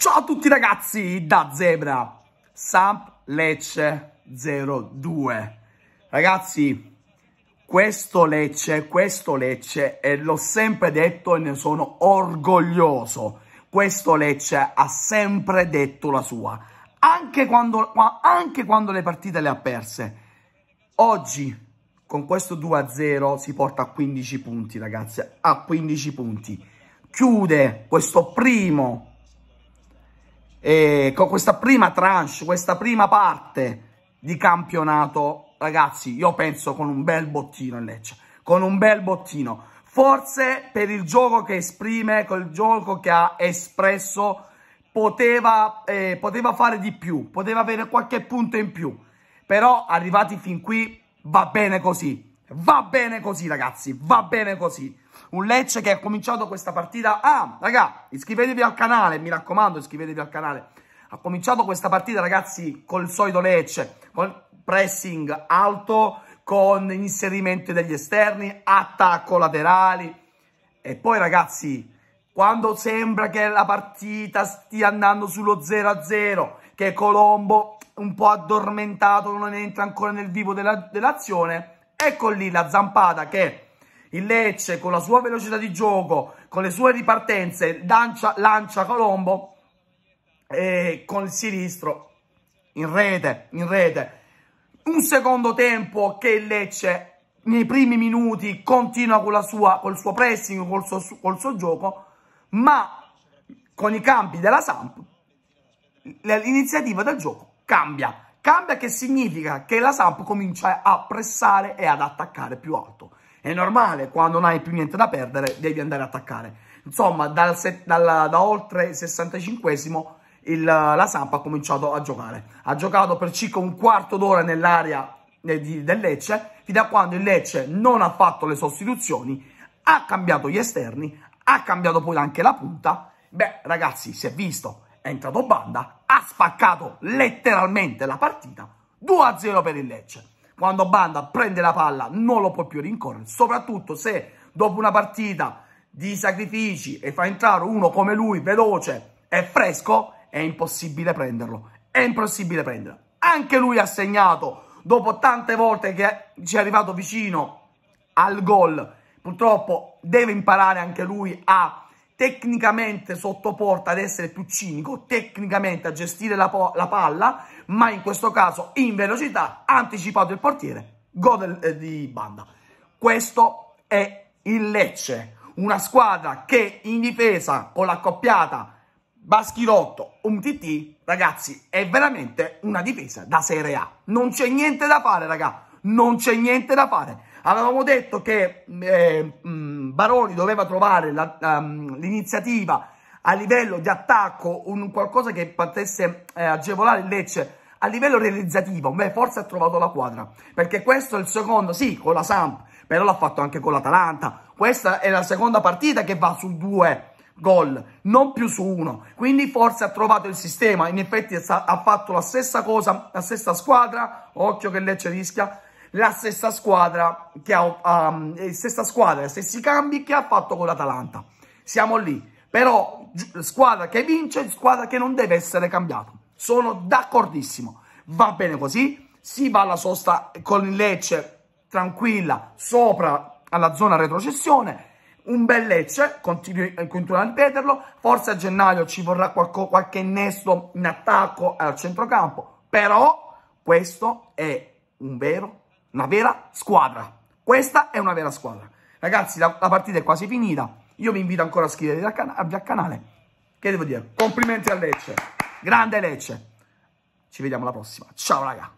Ciao a tutti ragazzi da Zebra, Samp Lecce 02. Ragazzi, questo Lecce, questo Lecce, e l'ho sempre detto e ne sono orgoglioso, questo Lecce ha sempre detto la sua, anche quando, anche quando le partite le ha perse. Oggi, con questo 2-0, si porta a 15 punti, ragazzi, a 15 punti. Chiude questo primo eh, con questa prima tranche, questa prima parte di campionato, ragazzi, io penso con un bel bottino in Lecce, con un bel bottino. Forse per il gioco che esprime, col gioco che ha espresso, poteva, eh, poteva fare di più, poteva avere qualche punto in più. Però arrivati fin qui va bene così. Va bene così, ragazzi, va bene così. Un Lecce che ha cominciato questa partita... Ah, raga, iscrivetevi al canale, mi raccomando, iscrivetevi al canale. Ha cominciato questa partita, ragazzi, col solito Lecce, con pressing alto, con inserimento degli esterni, attacco laterali. E poi, ragazzi, quando sembra che la partita stia andando sullo 0-0, che Colombo un po' addormentato non entra ancora nel vivo dell'azione... Dell Ecco lì la zampata che il Lecce con la sua velocità di gioco, con le sue ripartenze, lancia, lancia Colombo e con il sinistro in rete, in rete. Un secondo tempo che il Lecce nei primi minuti continua con la sua, col suo pressing, col suo, col suo gioco, ma con i campi della Samp l'iniziativa del gioco cambia. Cambia che significa che la Samp comincia a pressare e ad attaccare più alto. È normale, quando non hai più niente da perdere, devi andare a attaccare. Insomma, dal, dal, da oltre il 65esimo il, la Samp ha cominciato a giocare. Ha giocato per circa un quarto d'ora nell'area eh, del Lecce, fino a quando il Lecce non ha fatto le sostituzioni, ha cambiato gli esterni, ha cambiato poi anche la punta. Beh, ragazzi, si è visto, è entrato Banda, spaccato letteralmente la partita. 2-0 per il Lecce. Quando Banda prende la palla non lo può più rincorrere, soprattutto se dopo una partita di sacrifici e fa entrare uno come lui veloce e fresco, è impossibile prenderlo. È impossibile prenderlo. Anche lui ha segnato dopo tante volte che ci è arrivato vicino al gol. Purtroppo deve imparare anche lui a tecnicamente sottoporta ad essere più cinico, tecnicamente a gestire la, la palla, ma in questo caso in velocità ha anticipato il portiere, gol eh, di banda. Questo è il Lecce, una squadra che in difesa con l'accoppiata Baschirotto, Umtiti, ragazzi, è veramente una difesa da Serie A. Non c'è niente da fare, ragazzi non c'è niente da fare. Avevamo detto che eh, mm, Baroni doveva trovare mm, l'iniziativa um, a livello di attacco, un qualcosa che potesse eh, agevolare il Lecce a livello realizzativo, beh, forse ha trovato la quadra, perché questo è il secondo, sì, con la Samp, però l'ha fatto anche con l'Atalanta, questa è la seconda partita che va su due gol, non più su uno, quindi forse ha trovato il sistema, in effetti ha fatto la stessa cosa, la stessa squadra, occhio che Lecce rischia, la stessa squadra, che ha, um, eh, stessa squadra, stessi cambi che ha fatto con l'Atalanta. Siamo lì. Però squadra che vince, squadra che non deve essere cambiata. Sono d'accordissimo. Va bene così. Si va alla sosta con il Lecce tranquilla sopra alla zona retrocessione. Un bel Lecce, continu eh, a ripeterlo. Forse a gennaio ci vorrà qualco, qualche innesto in attacco eh, al centrocampo. Però questo è un vero una vera squadra. Questa è una vera squadra. Ragazzi, la, la partita è quasi finita. Io vi invito ancora a iscrivervi al, can al canale. Che devo dire? Complimenti a Lecce. Grande Lecce. Ci vediamo alla prossima. Ciao, ragazzi.